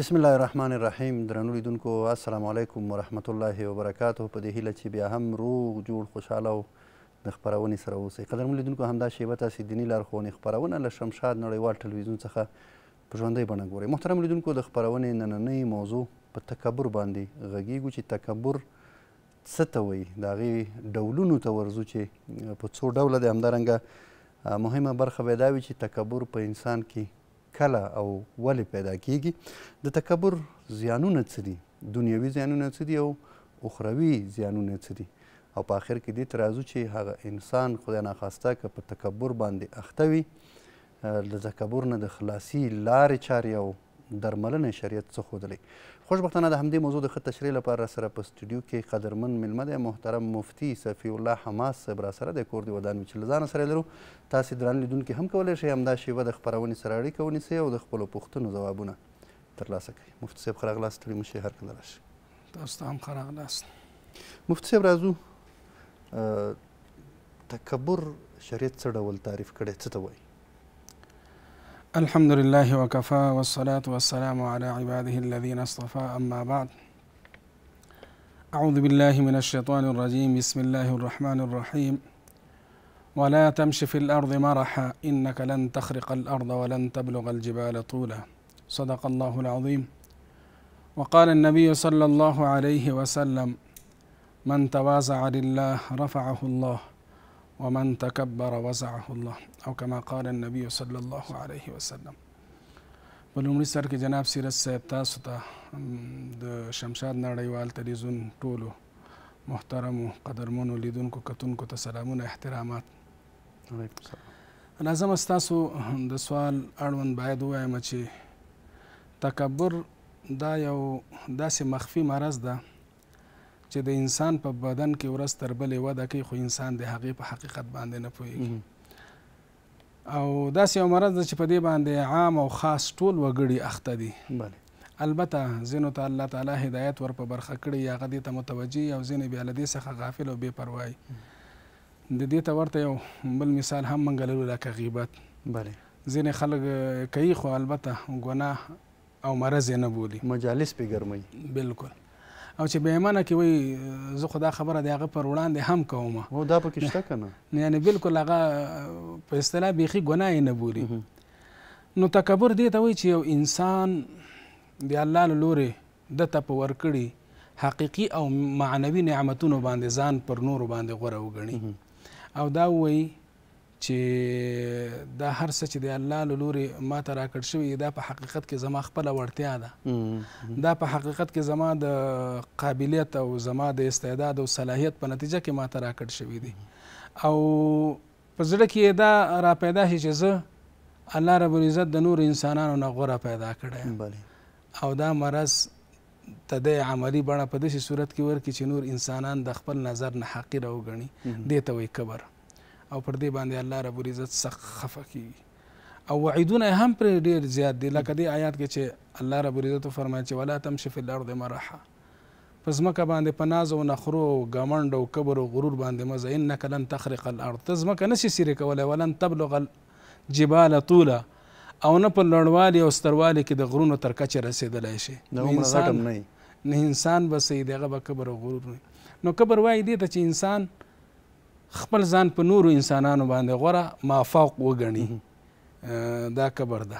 بسم الله الرحمن الرحیم درنو لیدونکو السلام علیکم ورحمت الله وبرکاته په دې هیله چې بیا هم روغ جوړ خوشاله او د خپرونې سره اوسئ قدرمن لیدونکو همدا شیبه تاسې دیني لارښوونې خپرونه له شمشاد نړیوال ټلویزیون څخه په ژوندۍ بڼه ګورئ محترم لیدونکو د خپرونې نننۍ موضوع په تکبر باندې غږیږو چې تکبر څه ته وایي د هغې ډولونو ته ورځو چې په څو ډوله دی همدارنګه مهمه برخه به دا وي چې تکبر په انسان کې کله او ولې پیدا کیږي د تکبر زیانونه څه دي دنیوي زیانونه څه دي او اخروي زیانونه څه دي او په آخر کې دې ته راځو چې هغه انسان خدای ناخواسته که په تکبر باندې اخته وي د تکبر نه د خلاصي لارې چارې او درملنه شریعت څه ښودلی خوشبختانه د همدې موضوع د ښه تشریح لپاره سره په سټوډیو کې قدرمن میلمه دی محترم مفتي صفی الله حماس صاحب راسره دی کور دې ودان چې له ځانه سره لرو تاسې درانه لیدونکي هم کولی شئ همدا شیبه د خپرونې سره اړیکه ونیسئ او د خپلو پوښتنو ځوابونه ترلاسه کړئ مفتي صاحب ښه راغلاست ستړي مشئ هر کله راشئ تاسو ته هم ښه راغلاست مفتي صاحب راځو تکبر شریعت څه ډول تعریف کړی څه ته وایي الحمد لله وكفى والصلاة والسلام على عباده الذين اصطفى أما بعد أعوذ بالله من الشيطان الرجيم بسم الله الرحمن الرحيم ولا تمش في الأرض مرحا إنك لن تخرق الأرض ولن تبلغ الجبال طولا صدق الله العظيم وقال النبي صلى الله عليه وسلم من توازع لله رفعه الله ومن تكبر وزعه الله او کما قال النبي صلی الله علیه وسلم په لومړي سر کې جناب سیرت صاحب تاسو ته د شمشاد نړیوال تلویزیون ټولو محترمو قدرمنو لیدونکو کتونکو ته سلامونه احترامات ناظم ستاسو د سوال اړوند باید ووایم چې تکبر دا یو داسې مخفي مرض ده دا چې د انسان په بدن کې ورځ تر بلې وده کوي خو انسان د هغې په حقیقت باندې نه پوهېږي او داسې یو مرض ده چې په دې باندې عام او خاص ټول وګړي اخته دي بله البته زینو ته الله تعالی هدایت ور په برخه کړي یا غدي ته متوجي او زین بیا لدی څخه غافل او بے پروايي د دې ته ورته یو بل مثال هم منګلو لکه غیبت بله زین خلک کوي خو البته ګناه او مرز نه بولي مجالس په ګرمي بالکل او چې بېمانه کې وای زه خو دا خبره د هغه پر وړاندې هم کوم هو دا پکې شته کنه یعنی بالکل هغه په اصطلاح بیخي ګناه نه بولي نو تکبر دې ته وای چې یو انسان د الله له لورې د ته په ورکړي حقیقي او معنوي نعمتونو باندې ځان پر نورو باندې غوره وګڼي او دا وای چې دا هر څه چې د الله له لورې ما ته راکړ شوي دا په حقیقت کې زما خپله وړتیا ده دا په حقیقت کې زما د قابلیت او زما د استعداد او صلاحیت په نتیجه کې ما ته راکړ شوي دي او په زړه کې دا را پیدا شي چې زه الله رب العزت د نور انسانانو نه غوره پیدا کړی او دا مرض ته د عملی بڼه په داسې صورت کې ورکړي چې نور انسانان د خپل نظر نه حقیر وګڼي دې ته وایي کبر او پر دې باندې الله رب العزت سخت خفه کیږي او وعیدونه هم پر ډیر زیات دي لکه دې آیات کې چې الله رب العزت فرمایي چې ولا تمشي فی الارض مرحا پس مکه باندې پناز او نخرو غمند او کبر او غرور باندې مزه انک لن تخرق الارض تز مکه نشي سری کولای ولن تبلغ الجبال طولا او نه په لړوالي او ستروالي کې د غرونو تر کچه رسیدلای شي انسان نه انسان به سیدغه به کبر او غرور نه نو کبر وای دی ته چې انسان خپل ځان په نورو انسانانو باندې غوره مافوق وګڼي دا کبر ده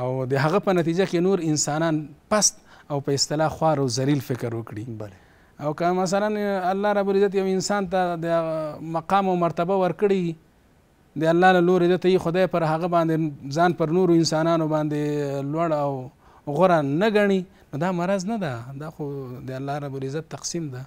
او د هغه په نتیجه کې نور انسانان پست او په اصطلاح خوار او ذلیل فکر وکړي بله او که مثلا الله رب العزت یو انسان ته د مقام او مرتبه ورکړي د الله له لورې ده ته خدای پر هغه باندې ځان پر نورو انسانانو باندې لوړ او غوره نه ګڼي دا مرض نه ده دا خو د الله رب العزت تقسیم ده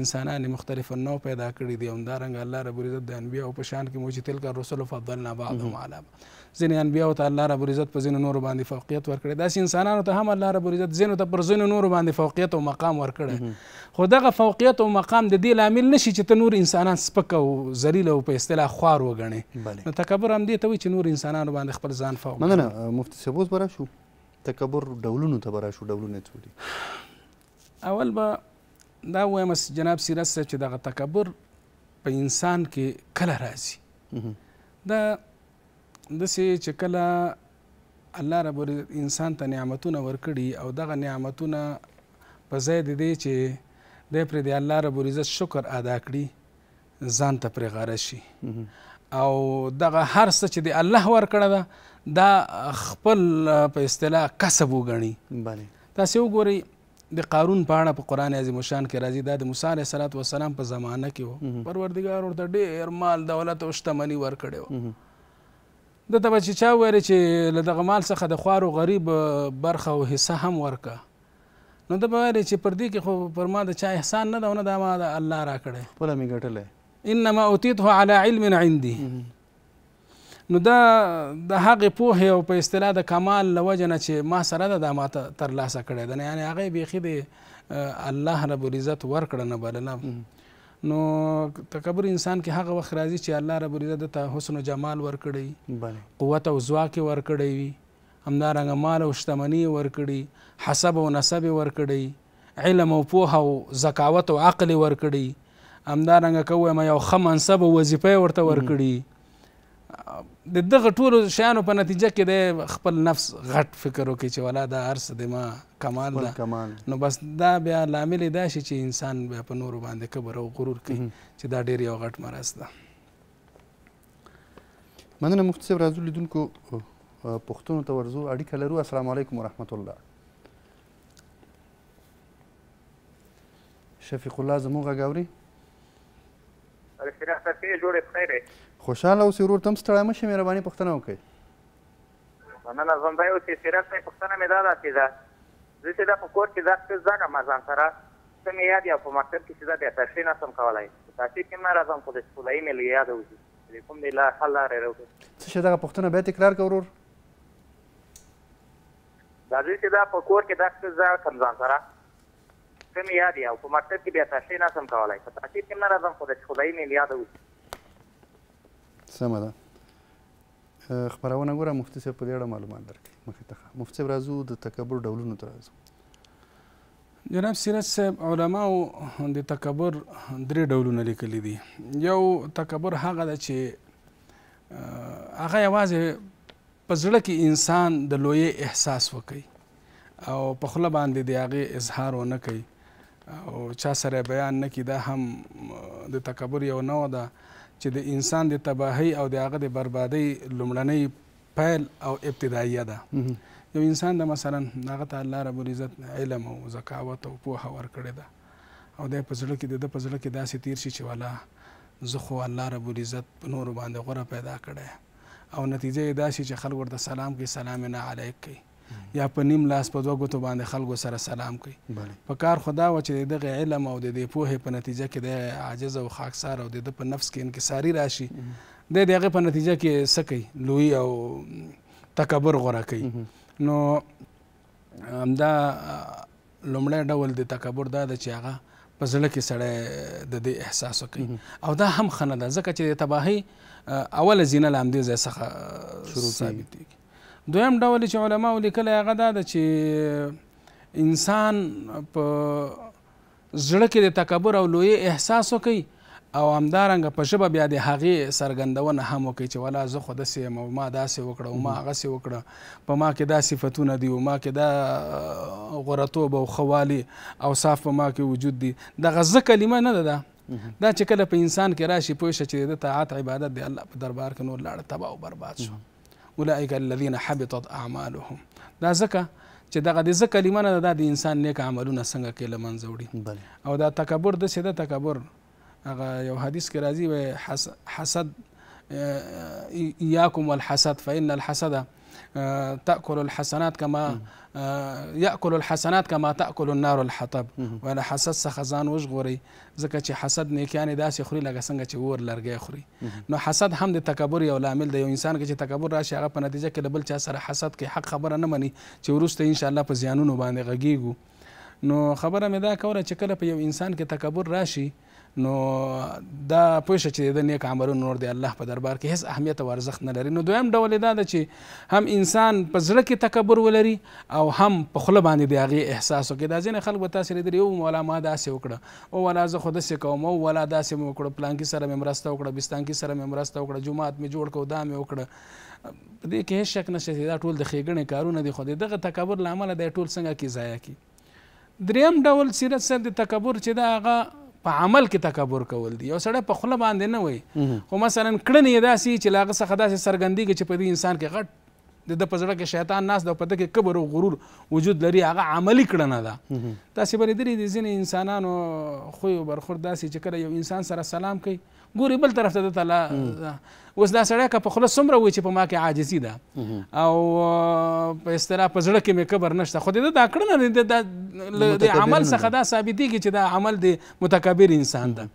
انسانان مختلف نو پیدا کړی دي همدارنګه الله رب العزت د انبیا او په شان کې موجه تلک الرسل فضلنا بعضهم علی ځینې انبیا ته الله رب العزت په ځینو نورو باندې فوقیت ورکړی داسې انسانانو ته هم الله رب العزت ځینو ته پر ځینو نورو باندې فوقیت او مقام ورکړی خو دغه فوقیت او مقام د دې لامل نشي چې ته نور انسانان سپک او ذلیل او په اصطلاح خوار وګڼې نو تکبر هم دې ته وایي چې نور انسانانو باندې خپل ځان فوق مننه مفتي سبوز برا شو تکبر ډولونو ته برا شو ډولونه څه اول به دا وایم چې جناب سیرت صاحب چې دغه تکبر په انسان کې کله راځي دا داسې چې کله الله رب انسان ته نعمتونه ورکړي او دغه نعمتونه په ځای د دې چې دی پرې د الله رب العزت شکر ادا کړي ځان ته پرې غاره شي او دغه هر څه چې د الله ورکړه ده دا خپل په اصطلاح کسب وګڼي تاسې وګورئ د قارون په اړه په قرآن عظیم شان کې راځي دا د موسی علیه صلات وسلام په زمانه کې و پروردګار ورته ډېر مال دولت او شتمني ورکړی و دته به چې چا ویلې چې له دغه مال څخه د خوارو غریب برخه او حصه هم ورکه نو ده به ویلې چې پر دې کې خو پر ما د چا احسان نه ده او نه دا ما د الله راکړی خپله مې ګټلی انما اوتیته علی علم عندي نو دا د هغې پوهې او په اصطلاح د کمال له وجې نه چې ما سره ده دا ماته ترلاسه کړی ده یعنې هغه یې بیخي د الله رب العزت ورکړه نه بلله نو تکبر انسان کې هغه وخت راځي چې الله رب العزت ته حسن او جمال ورکړی قوت او ځواک یې ورکړی وي همدارنګه مال او شتمني یې ورکړي حسب او نسب یې ورکړی علم او پوهه او ذکاوت او عقل یې ورکړی همدارنګه که ووایم یو ښه منصب او وظیفه یې ورته ورکړي د دغه ټولو شیانو په نتیجه کې د خپل نفس غټ فکر وکړي چې ولا دا هر څه د ما کمال ده نو بس دا بیا لامل دا شي چې انسان بیا په نورو باندې کبر او غرور کوي چې دا ډېر یو غټ مرض ده مننه مفتي صاحب راځو لیدونکو پښتنو ته ورځو اړیکه لرو السلام علیکم ورحمت الله شفیق الله زموږ غاوري السلام علیکم جوړه خیره خوشاله اوسې ورور تم ستړی مه شي مهرباني پوښتنه وکړئ مننه ځم دی اوسې سیرت صاحب پوښتنه مې دا ده چې ده زه چې دا په کور کې دا څه زده کړم ځان سره څه مې یاد یا په مکتب کې چې دا بیا تشریح نشم کولی په تاکید کې مې راځم خو د سکولایي مې له یاده وځي چې کوم دی لا حل لارې راوړي څه شی دغه پوښتنه بیا تکرار کړه ورور دا زه چې دا په کور کې دا څه زده کړم ځان سره څه مې یاد یا په مکتب کې بیا تشریح نشم کولی په تاکید کې مې راځم خو د سکولایي مې له یاده وځي سمه ده خبرونه ګوره مفتي صاحب په دې اړه معلومات درکړي مخې ته مفتي صاحب راځو د تکبر ډولونو ته راځو جناب سیرت صاحب علماو د تکبر درې ډولونه لیکلي دي یو تکبر هغه ده چې هغه یوازې په زړه کې انسان د لویې احساس وکړي او په خوله باندې د هغې اظهار ونه کوي او چا سره بیان نه کی دا هم د تکبر یو نوع ده چې د انسان د تباهی او د هغه د بربادۍ لومړنۍ پیل او ابتداییه ده یو انسان د مثلا هغه ته الله رب العزت علم او ذکاوت او پوهه ورکړې ده او دی په زړه کې د ده په زړه کې داسې تیر شي چې والا زه خو الله رب العزت په نورو باندې غوره پیدا کړی او نتیجه یې داسې چې خلک ورته سلام کوي سلام نه علیک کوي یا په نیم لاس په دوه ګوتو باندې خلکو سره سلام کوي په کار خدا و چې دغه علم او د پوهې په نتیجه کې د عاجز او خاکسار او د په نفس کې انکساری راشي د دغه په نتیجه کې سکی لوی او تکبر غوړه کوي نو همدا لومړی ډول د تکبر دا د چې هغه په زړه کې سړی د دې احساس کوي او دا هم خنه ده ځکه چې د تباهي اول زینه لامدې ځای څخه ثابت دی دویم ډول چې علما ولیکل هغه دا ده چې انسان په زړه کې د تکبر او لوی احساس وکړي او همدارنګه په ژبه بیا د هغې څرګندونه هم وکړي چې ولا زه خو داسې یم او ما داسې وکړه او ما هغسې وکړه په ما کې دا صفتونه دي او ما کې دا غورتوب او ښه او صاف په ما کې وجود دي دغه زه کلمه نه ده ده دا چې کله په انسان کې راشي پوه شه چې د طاعت عبادت د الله په دربار کې نور لاړه تباه او برباد شو اولئک الذین حبطت اعمالهم دا ځکه چې دغه د ځکه کلمه نه دا د انسان نیک عملونه څنګه کې لمنځه وړي او دا تکبر د سیده تکبر هغه یو حدیث کې راځي و حسد اياكم والحسد فان الحسد تاكل الحسنات كما یاکل الحسنات کما تاکل النار الحطب ولا حسد څخه ځان وژغوري ځکه چې حسد نیکیانې داسې خوري لکه څنګه چې اور لرګی خوري نو حسد هم د تکبر یو لامل دی یو انسان کې چې تکبر راشي هغه په نتیجه کې د بل چا سره حسد کوي حق خبره نه مني چې وروسته انشاءالله په زیانونو باندې غږیږو نو خبره مې دا کوله چې کله په یو انسان کې تکبر راشي نو دا پوه شه چې د نیک عملونو نور د الله په دربار کې هیڅ اهمیت او ارزښت نه لري نو دویم ډول دا ده چې هم انسان په زړه کې تکبر ولري او هم په خوله باندې د هغې احساس وکړي دا ځینې خلک به تاسې لیدلي یو مولا ما داسې وکړه او ولا زه خو داسې کوم او ولا داسې مې وکړه پلانکي سره مې مرسته وکړه بستانکي سره مې مرسته وکړه جومات مې جوړ کړو دا مې وکړه په دې کې هیڅ شک نشته دا ټول د ښېګڼې کارونه دي خو د دغه تکبر له امله دی ټول څنګه کې ضایع کړي دریم ډول سیرت سر د تکبر چې دا هغه په عمل کې تکبر کول دي یو سړی په خوله باندې نه وای خو مثلا کړنې یې داسې چې له هغه څخه داسې څرګندېږي چې په دې انسان کې غټ د ده په زړه کې شیطان ناست دی په ده کې کبر او غرور وجود لري هغه عملي کړنه ده تاسې به لیدلې دي ځینې انسانانو خویو برخورد داسې چې کله یو انسان سره سلام کوي ګوري بل طرف ته د تعالی اوس دا سړی که په خوله څومره وایي چې په ما کې عاجزي ده او په اصطلاح په زړه کې مې کبر نشته خو د ده دا کړنه د عمل څخه دا ثابتېږي چې دا عمل د متکبر انسان ده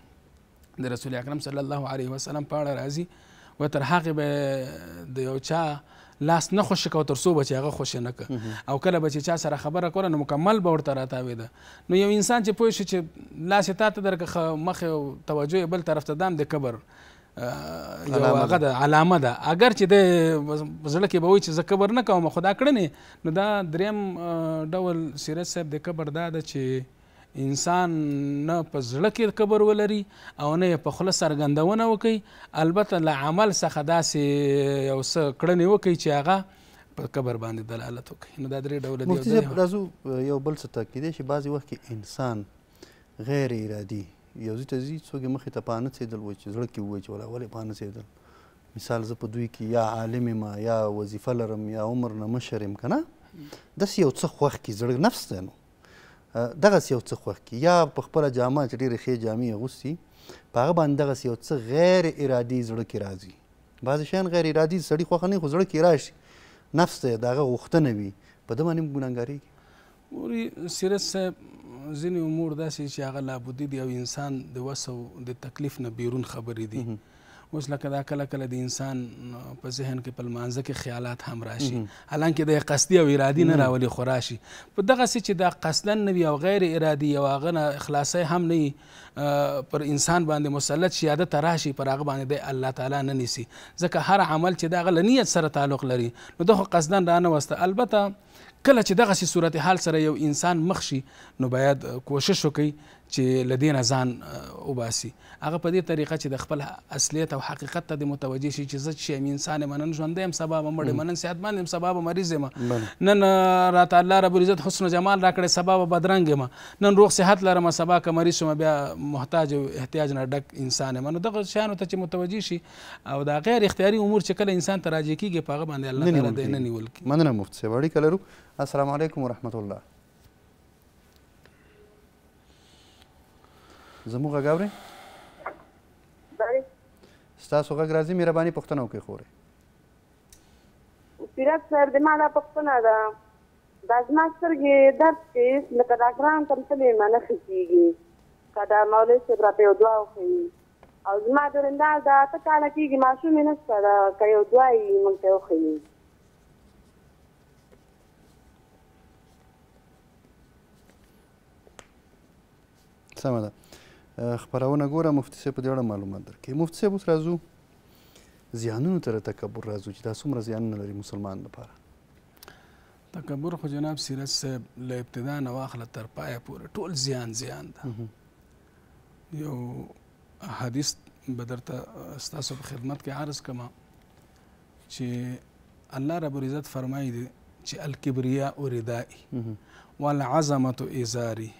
د رسول اکرم صلی الله علیه وسلم په اړه راځي و تر هغې به د یو چا لاس نه خوش کو تر سو بچي هغه خوش نه ک او کله بچي چا سره خبره کوله نو مکمل به ورته راتاويده نو یو انسان چې پوه شي چې لاس ته ته درکه مخه توجه بل طرف ته دام د کبر یو هغه د علامه ده اگر چې د زړه کې به وي چې زه کبر نه کوم خدا کړنې نو دا دریم ډول سیرت صاحب د کبر دا ده چې انسان نه په زړه کې کبر ولري او نه په خوله سرګندونه وکړي البته له عمل څخه داسې یو څه کړنې وکړي چې هغه په کبر باندې دلالت وکړي نو دا درې ډوله دي یو بل څه ته کیدای شي بعضې وخت کې انسان غیر ارادي یو ځای ته ځي څوک یې مخې ته پانه څېدل وایي چې زړه کې ووایي چې ولا ولې پانه څېدل مثال زه په دوی کې یا عالم ما یا وظیفه لرم یا عمر نه مشر یم که نه داسې یو څه خوښ کې زړه نفس دی نو دغه یو څه خوښ کی یا په خپل جامه چې ډېرې ښې جامې اغوستي په هغه باندې دغه یو څه غیر ارادي زړه کې راځي بعضې شیان غیر ارادي سړي خوښه نه خو زړه کې راشي نفس ته د هغه غوښتنه وي په ده باندې ګناهګارېږي ګوري سیرت صاحب ځینې امور داسې چې هغه لابودي دي او انسان د وسو د تکلیف نه بیرون خبرې دي اوس لکه دا کله کله د انسان په ذهن کې په لمانځه کې خیالات هم راشي حالانکه د قصدي او ارادي نه راولي خو راشي په دغسې چې دا قصدن نه وي او غیر ارادي او هغه نه اخلاصی هم نه پر انسان باندې مسلط شي عادت راشي پر هغه باندې د الله تعالی نه نیسي ځکه هر عمل چې دا غل نیت سره تعلق لري نو دغه قصدن را نه وسته البته کله چې دغه صورت حال سره یو انسان مخ شي نو باید کوشش وکړي چې لدین ځان وباسي هغه په دې طریقه چې د خپل اصلیت او حقیقت ته د متوجه شي چې زه چې انسان منن ژوندې هم سبا به مړ منن صحتمند هم سبا به مریض یم نن راته الله رب العزت حسن جمال راکړي سبا به بدرنګ یم نن روغ صحت لرم سبا که مریض شم بیا محتاج او احتیاج نه ډک انسان یم نو دغه شیانو ته چې متوجه شي او دا غیر اختیاري امور چې کله انسان ته راځي کیږي په هغه باندې الله تعالی نه نیول کیږي مننه مفت سیواړي کلرو السلام علیکم ورحمت الله زموږ غږ اورئ ستاسو غږ راځي مهرباني پوښتنه وکړئ خورې سیرت صاحب زما دا پوښتنه ده دا زما سترګې درد کوي لکه ډاکټران ته متلې یم نه ښه کېږي که دا مولوي صاحب راته یو دعا وښیي او زما درنده دا اته کاله کېږي ماشوم یې نشته ده که یو دعا یې موږ ته وښیي سمه ده خبرونه ګوره مفتي صاحب په دې اړه معلومات درکوي مفتي صاحب اوس راځو زیانونو ته تکبر راځو چې دا څومره زیانونه لري مسلمان لپاره تکبر خو جناب سیرت صاحب له ابتدا نه واخله تر پایه پورې ټول زیان زیان ده یو حدیث به درته ستاسو په خدمت کې عرض کما چې الله رب العزت فرمایي چې الکبریا او ردائی والعظمه ازاری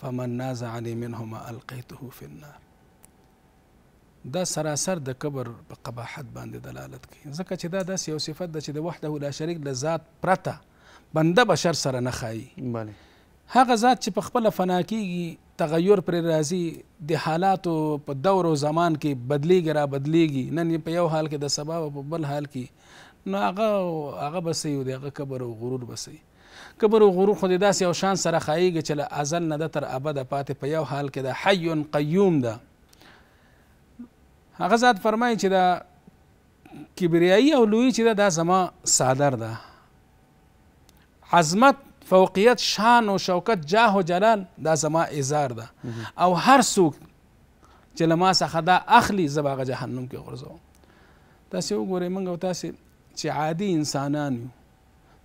فمن نازعنی منهما القیته فی النار دا سراسر د کبر په قباحت باندې دلالت کوي ځکه چې دا داسې یو صفت ده چې د وحده لا شریک له ذات پرته بنده بشر سره نه ښایي هغه ذات چې په خپله فنا کیږي تغیر پرې راځي د حالاتو په دور او زمان کې بدلیږي را بدلیږي نن په یو حال کې د سبا په بل حال کې نو هغه هغه به څه وي د هغه کبر او غرور به څه کبر او غرور خو د داسې یو شان سره ښایېږي چې له ازل نه ده تر ابده پاتې په یو حال کې ده حی قیوم ده هغه ذات فرمایي چې دا کبریایي او لوی چې ده دا زما صادر ده عظمت فوقیت شان او شوکت جاه او جلال دا زما ازار ده او هر څوک چې لما څخه دا اخلي زباغه جهنم کې غورځو تاسو وګورئ موږ او تاسو چې عادي انسانان یو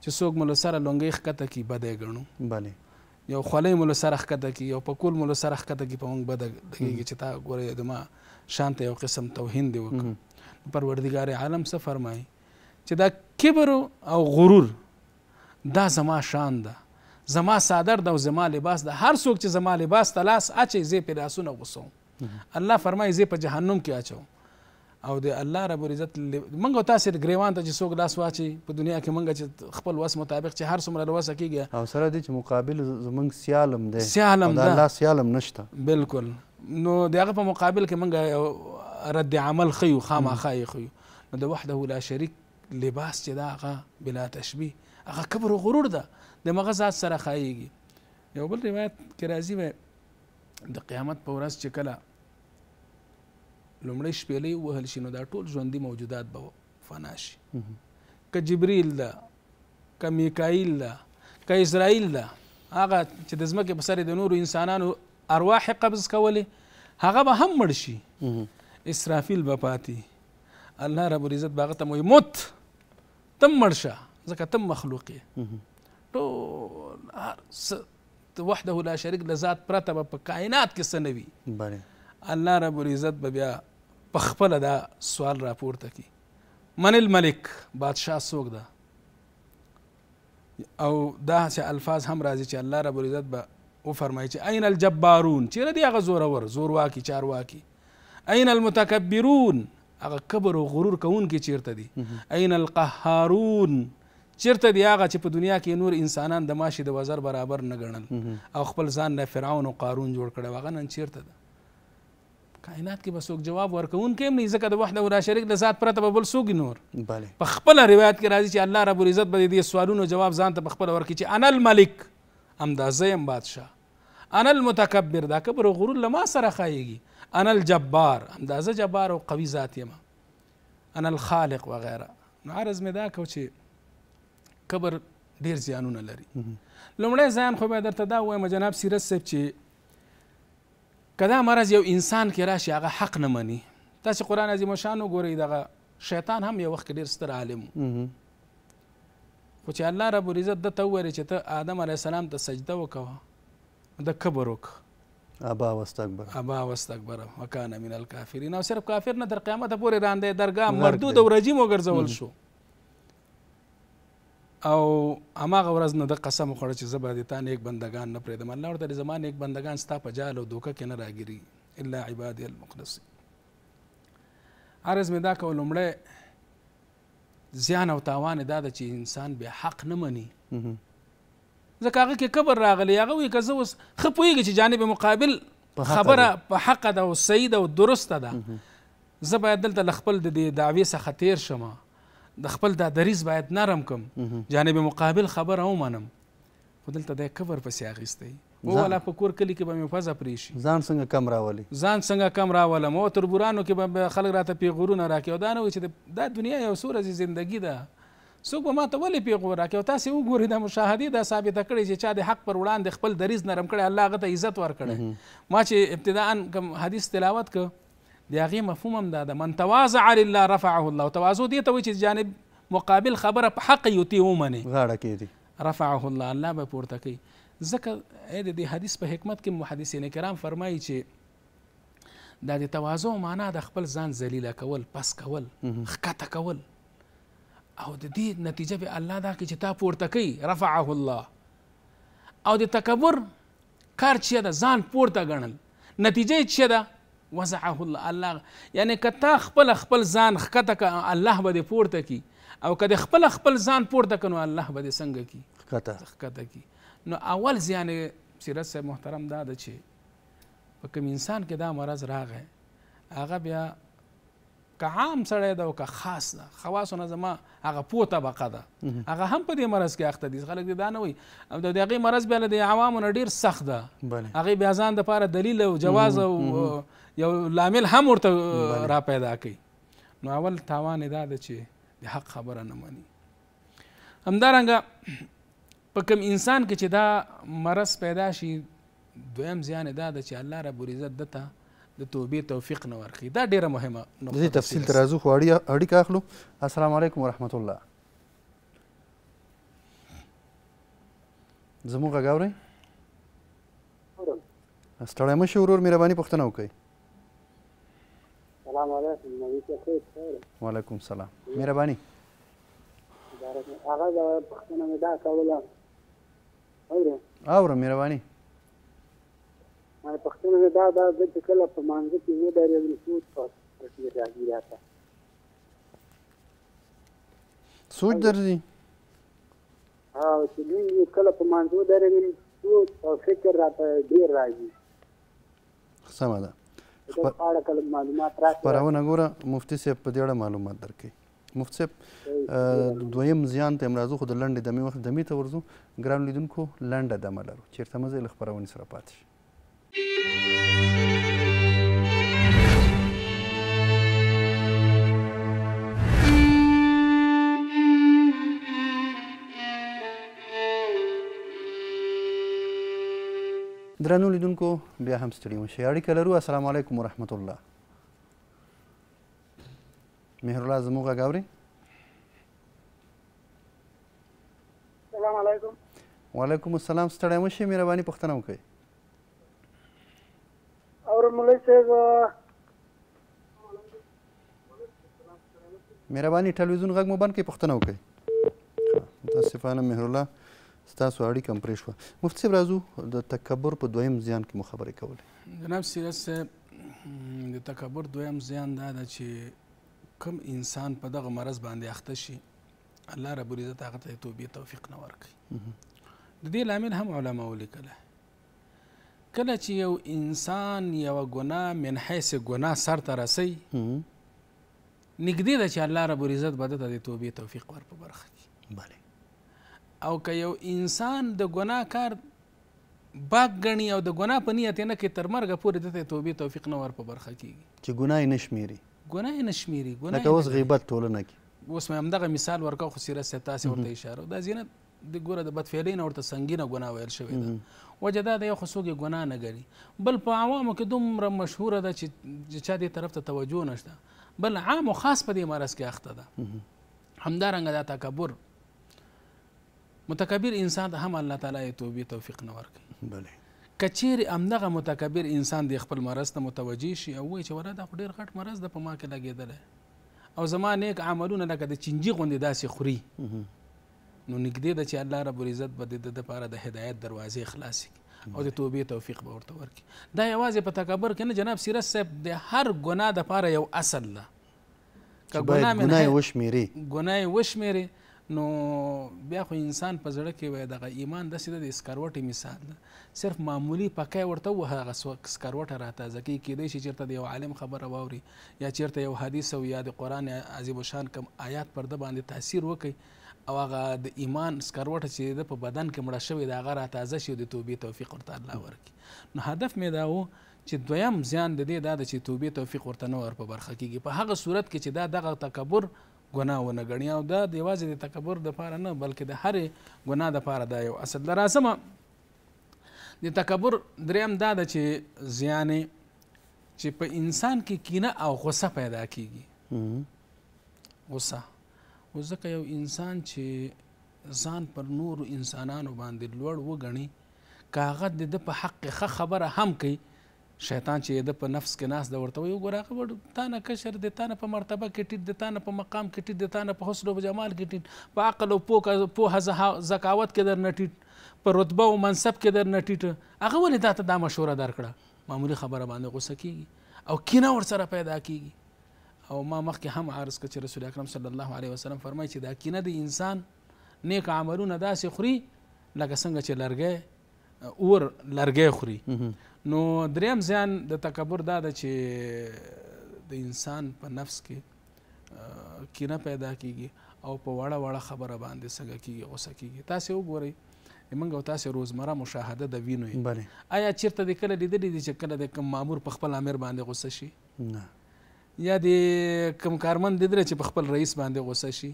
چې څوک مو له سره لونګۍ ښکته کړي بدی ګڼو بلې یو خولۍ مو له سره ښکته کړي یو پکول مو له سره ښکته کړي په موږ بده لګېږي چې تا ګورې د ما شان ته یو قسم توهین دې وکړو پروردګار عالم څه فرمایي چې دا کبر او غرور دا زما شان ده زما صادر ده او زما لباس ده هر څوک چې زما لباس ته لاس اچي زه پرې لاسونه غوسوم الله فرمایي زه په جهنم کې اچوم او د الله رب العزت منګه تاسو د غریوان ته چې څوک لاس واچي په دنیا کې منګه چې خپل وس مطابق چې هر څومره لوسه کیږي او سره دې چې مقابل زمنګ سیالم دی سیالم ده الله سیالم نشته بالکل نو دغه په مقابل کې منګه رد عمل خيو خامخا خيو نو د وحده لا شریک لباس چې دا هغه بلا تشبیه هغه کبر او غرور ده د مغز سره خایيږي یو بل روایت کې راځي د قیامت په ورځ چې کله لومړی شپېلې ووهل شي نو دا ټول ژوندي موجودات به فنا شي که جبریل ده که میکایل ده که اسرائیل ده هغه چې د ځمکې په سر د نورو انسانانو ارواح قبض کولې هغه به هم مړ شي اسرافیل به پاتې الله رب العزت به هغه ته وایي موت تم مړ شه ځکه تم مخلوق یې ټول هر څه وحده لا شریک له ذات پرته به په کائنات کې څه نه وي الله رب العزت به بیا په خپل دا سوال راپورته کی من الملک بادشاه څوک ده او دا چې الفاظ هم راځي چې الله رب العزت به وفرمایي چې عین الجبارون چیرې دی هغه زورور زورواکي چارواکي عین المتکبرون هغه کبر او غرور کوونکي چیرته دي عین القهارون چیرته دی هغه چې په دنیا کې نور انسانان د ماشي د وزر برابر نه ګڼل او خپل ځان نه فرعون او قارون جوړ کړي هغه نن چیرته ده کائنات کې به څوک جواب ورکوونکی هم نه ځکه د وحده لا شریک له ذات پرته به بل څوک نور بله په خپله روایت کې راځي چې الله رب العزت به د دې سوالونو جواب ځان ته په خپله ورکړي چې انا الملک همدا زه یم بادشاه انا المتکبر دا کبر او غرور له ما سره ښایېږي انا الجبار همدا زه جبار او قوي ذات یم انا الخالق وغیره نو عرض مې دا کو چې کبر ډیر زیانونه لري لومړی ځان خو به درته دا وایم جناب سیرت صاحب چې که دا مرض یو انسان کې راشي هغه حق نه مني تاسې قرآن عظیم شان وګورئ دغه شیطان هم یو وخت کې ډېر ستر عالم خو چې الله رب العزت ده ته وویلې چې ته آدم علیه السلام ته سجده وکوه د کبر وکړه ابا واستکبر ابا واستکبر وکانه من الکافرین او صرف کافر نه تر قیامته پورې راندی درګاه مردود او رجیم وګرځول شو او هماغه ورځ نه د قسم خوړه چې زه به د تا نیک بندگان نه پرېږدم الله ورته زما نیک بندگان ستا په جال او دوکه کې نه راګیري الا عبادي المخلصین عرض مې دا کول لومړی زیان او تاوان دا ده چې انسان بیا حق نه مني ځکه هغه کې کبر راغلی هغه وایي که زه اوس ښه پوهېږي چې جانب مقابل خبره په حق ده او صحیح ده او درسته ده زه باید دلته له خپل د دې دعوې څخه تیر شم د خپل دا دریز باید نرم کم جانب مقابل خبره ومنم خو دلته دی کور پسې اخیستی و ولا په کور کلی کې به مې پزه پرې شي ځان څنګه کم راولي ځان څنګه کم راولم او تربورانو کې به خلک راته پیغورونه راکړي او دا نه وي چې دا دنیا یو څو ورځې زندګي ده څوک به ما ته ولې پیغور راکړي او تاسې وګورئ دا مشاهدې دا ثابته کړې چې چا د حق پر وړاندې خپل دریز نرم کړی الله هغه ته عزت ورکړی ما چې ابتداء کوم حدیث تلاوت که د هغې مفهوم هم دا ده من تواضع لله رفعه الله تواضع دې ته وایي چې جانب مقابل خبره په حق یو تی ومنې غاړه کېږدي رفعه الله الله به پورته کوي ځکه د دې حدیث په حکمت کې محدثین کرام فرمایي چې دا د تواضع معنا د خپل ځان ذلیله کول پس کول ښکته کول او د دې نتیجه به الله دا کې چې تا پورته کوي رفعه الله او د تکبر کار چې ده ځان پورته ګڼل نتیجه یې چې ده وزعه الله الله یعنی کته خپل خپل ځان خکته الله به پورته کی او کده خپل خپل ځان پورته کنو الله به څنګه کی خکته خکته کی نو اول ځان سیرت صاحب محترم دا ده چې په کوم انسان کې دا مرض راغی هغه بیا که عام سړی ده او که خاص ده خواصو نه زما هغه پوته بقه ده هغه هم په دې مرض کې اخته دي خلک دې دا نه وایي او د هغې مرض بیا له د عوامو نه ډېر سخت ده هغې بیا ځان دپاره دلیل او جواز او یو لامل هم ورته را پیدا کوي نو اول تاوان دا ده چې د حق خبره نه مني همدارنګه په کوم انسان کې چې دا مرض پیدا شي دویم زیان دا ده چې الله رب العزت دته د توبې توفیق نه ورکړي دا ډیره مهمه نقطه دې تفصیل تر ازو خو اړیکه اخلو السلام علیکم ورحمت الله زموږ غاوري ستړی مشه ورور مهرباني پوښتنه وکړئ السلام علیکم نبی څه وعلیکم السلام مهرباني هغه دا پښتنه مې دا کوله اوره اوره مهرباني ما پښتنه مې دا دا چې کله په مانځ کې نه درې ورسوت پاتې راځي راته سوچ درځي ها چې دوی کله په مانځو درې ورسوت او فکر راته ډیر راځي سمه ده خبرونه ګوره مفتي صاحب په دې اړه معلومات درکوي مفتي صاحب دویم زیان ته امراضو خو د لنډې دمې وخت دمې ته ورځو ګران لیدونکو لنډه دمه لرو چېرته مزه له خپرونې سره پاتې شي درنو لیدونکو بیا هم ستړي مشي اړیکه لرو السلام علیکم ورحمت الله مهر الله زموږ غږ اوري السلام علیکم وعلیکم السلام ستړی مشي مهرباني پوښتنه وکړئ اور مولوی صاحب مهرباني ټلویزیون غږ مو بند کړئ پوښتنه وکړئ متاسفانه مهر الله ستاسو اړیکه هم پرې شوه مفتي صاحب راځو د تکبر په دویم زیان کې مو خبرې کولې جناب سیرت صاحب د تکبر دویم زیان دا ده چې کم انسان په دغه مرض باندې اخته شي الله رب العزت هغه ته توبې توفیق نه ورکوي د دې لامل هم علما ولیکله کله چې یو انسان یو ګناه من حیث ګناه سر ته رسي نږدې ده چې الله رب العزت به د توبې توفیق ور په برخه کړي بله او که یو انسان د ګناه کار باک ګڼي او د ګناه په نیت نه کې تر مرګه پورې د توبې توفیق نه ور په برخه کیږي چې ګناه یې نه شمیري ګناه یې نه شمیري ګناه لکه اوس غیبت ټولنه کې اوس مې همدغه مثال ورکړ خو سیرت صاحب تاسې ورته اشاره دا زینت د ګوره د بدفعلۍ نه ورته سنګینه ګناه ویل شوې ده وجه دا ده یو خو څوک یې ګناه نه ګڼي بل په عوامو کې دومره مشهوره ده چې چا دې طرف ته توجه نشته بل عام و خاص په دې مرض کې اخته ده همدارنګه دا تکبر متکبر انسان هم الله تعالی توبې توفیق نه ورکوي بله کچیر امدغه متکبر انسان د خپل مرض ته متوجي شي او وایي چې وره دا خو ډېر غټ مرض ده په ما کې لګېدلی او زما نیک عملونه لکه د چینجي غوندې داسې خوري نو نږدې ده چې الله رب العزت به د ده لپاره د هدایت دروازې خلاصې کړي او د توبې توفیق به ورته ورکي دا یوازې په تکبر کې نه جناب سیرت صاحب د هر ګناه دپاره یو اصل ده ګناه وشمیرې ګناه وشمیرې نو بیا خو انسان په زړه کې وای دغه ایمان داسې د اسکروټې مثال ده صرف معمولی پکای ورته و هغه اسکروټه را تازه کی کیدای شي چیرته د یو عالم خبره واوري یا چیرته یو حدیث او یا د قران عظیم شان کم آیات پر د باندې تاثیر وکړي او هغه د ایمان اسکروټه چې د په بدن کې مړه شوی دا هغه را تازه شي د توبې توفیق ورته الله ورکړي نو هدف مې دا و چې دویم ځان د دې دا چې توبې توفیق ورته نه ور په برخه کیږي په هغه صورت کې چې دا دغه تکبر ګناه ونه ګڼي او دا د یوازې د تکبر دپاره نه بلکې د هرې ګناه دپاره دا یو اصل ده راځمه د تکبر دریم دا ده چې زیانې چې په انسان کې کی کینه او غصه پیدا کیږي غصه او ځکه یو انسان چې ځان پر نورو انسانانو باندې لوړ وګڼي که هغه د ده په حق ښه خبره هم کوي شیطان چې د په نفس کې ناس د ورته وي وګوره هغه وړ تا نه کشر دی تا نه په مرتبه کې ټیټ دی تا نه په مقام کې ټیټ دی تا نه په حسن او جمال کې ټیټ په عقل او پوهه ذکاوت کې در نه ټیټ په رتبه او منصب کې در نه ټیټ هغه ولې تا ته دا مشوره درکړه معمولي خبره باندې غوسه کیږي او کینه ورسره پیدا کیږي او ما مخکې هم عرض کړ چې رسول اکرم صلی الله علیه وسلم فرمایي چې دا کینه د انسان نیک عملونه داسې خوري لکه څنګه چې لرګی اور لرګی خوري نو دریم ځان د تکبر دا ده چې د انسان په نفس کې کینه پیدا کیږي او په وړه وړه خبره باندې څنګه کیږي غوسه کیږي تاسو وګورئ موږ او تاسو روزمره مشاهده د وینو آیا چیرته د کله لیدلی دي چې کله د کوم مامور په خپل امیر باندې غوسه شي نه یا د کوم کارمند لیدلی چې په خپل رئیس باندې غوسه شي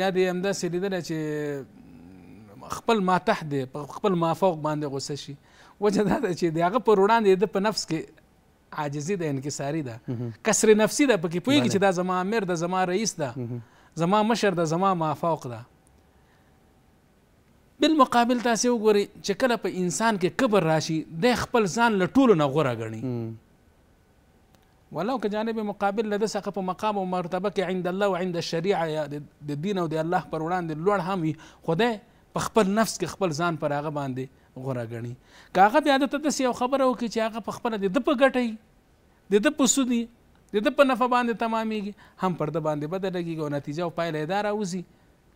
یا د همداسې لیدلی چې خپل ما تحت دی په خپل ما فوق باندې غوسه شي وجه دا ده چې د هغه پر وړاندې د په نفس کې عاجزي ده انکساري ده کسر نفسي ده پکې پوهېږي چې دا زما امیر ده زما رئیس ده زما مشر ده زما مافوق ده بالمقابل تاسې وګورئ چې کله په انسان کې کبر راشي د خپل ځان له ټولو نه غوره ګڼي ولو که جانب مقابل له دسه په مقام او مرتبه کې عند الله او عند الشریعه یا د دین او د الله پر وړاندې لوړ هم وي خدای په خپل نفس کې خپل ځان پر هغه باندې غوره ګڼي کاغه بیا د ته داسې یو خبره وکړي چې هغه په خپله د ده په ګټه د ده په سودي د ده په نفع باندې تمامیږي هم پر ده باندې بده لګېږي او نتیجه او پایله یې دا راوځي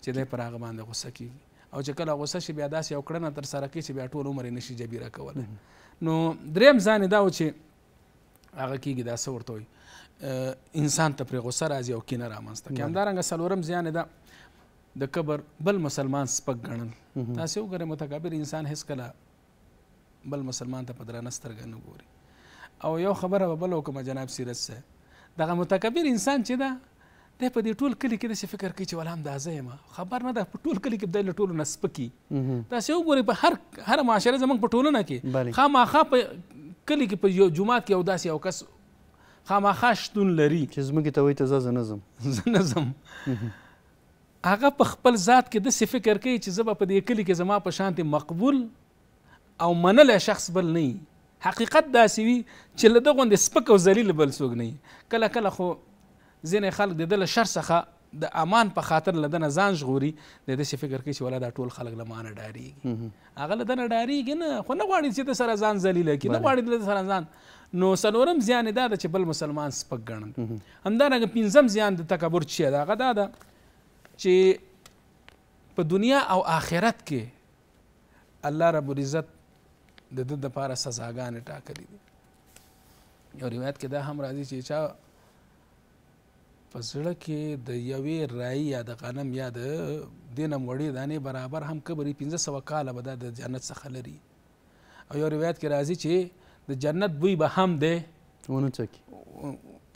چې دی پر هغه باندې غوسه کېږي او چې کله غوسه شي بیا داسې یو کړنه ترسره کوي چې بیا ټول عمر یې نشي جبیره کولی نو دریم ځان یې دا و چې هغه کېږي دا څه ورته وایي انسان ته پرې غوسه راځي او کینه رامنځته کوي همدارنګه څلورم زیان یې ده د قبر بل مسلمان سپک ګڼل تاسو وګورئ متکبر انسان هیڅ کله بل مسلمان ته په درنه سترګه نه ګوري او یو خبره به بل وکړم جناب سیرت صاحب دغه متکبر انسان چې ده دی په دې ټول کلي کې داسې فکر کوي چې ولا هم دا زه یم خبر نه ده په ټول کلي کې دی له ټولو نه سپکي تاسې وګورئ په هر هر معاشره زموږ په ټولنه کې خامخا په کلي کې په یو جومات کې او داسې یو کس خامخا شتون لري چې زموږ ته وایي ته زه نه ځم زه نه ځم هغه په خپل ذات کې داسې فکر کوي چې زه به په دې کلي کې زما په شانتې مقبول او منلی شخص بل نه حقیقت داسې وي چې له دغه غوندې سپک او ذلیل بل څوک نه کله کله خو ځینې خلک د ده له شر څخه د امان په خاطر له ده نه ځان ژغوري د داسې فکر کوي چې ولا دا ټول خلک له ما نه ډارېږي هغه له ده نه ډارېږي نه خو نه غواړي چې ده سره ځان ذلیله کړي نه غواړي د سره ځان نو څلورم زیان یې دا ده چې بل مسلمان سپک ګڼل همدارنګه پنځم زیان د تکبر چې ده هغه دا ده چې په دنیا او آخرت کې الله رب العزت د ده دپاره سزاګانې ټاکلي دي یو روایت کې دا هم راځي چې چا په زړه کې د یوې رایې یا د غنم یا د دې نه وړې دانې برابر هم کبري پنځه سوه کاله به دا د جنت څخه لري او یو روایت کې راځي چې د جنت بوی به هم دی ونه چکی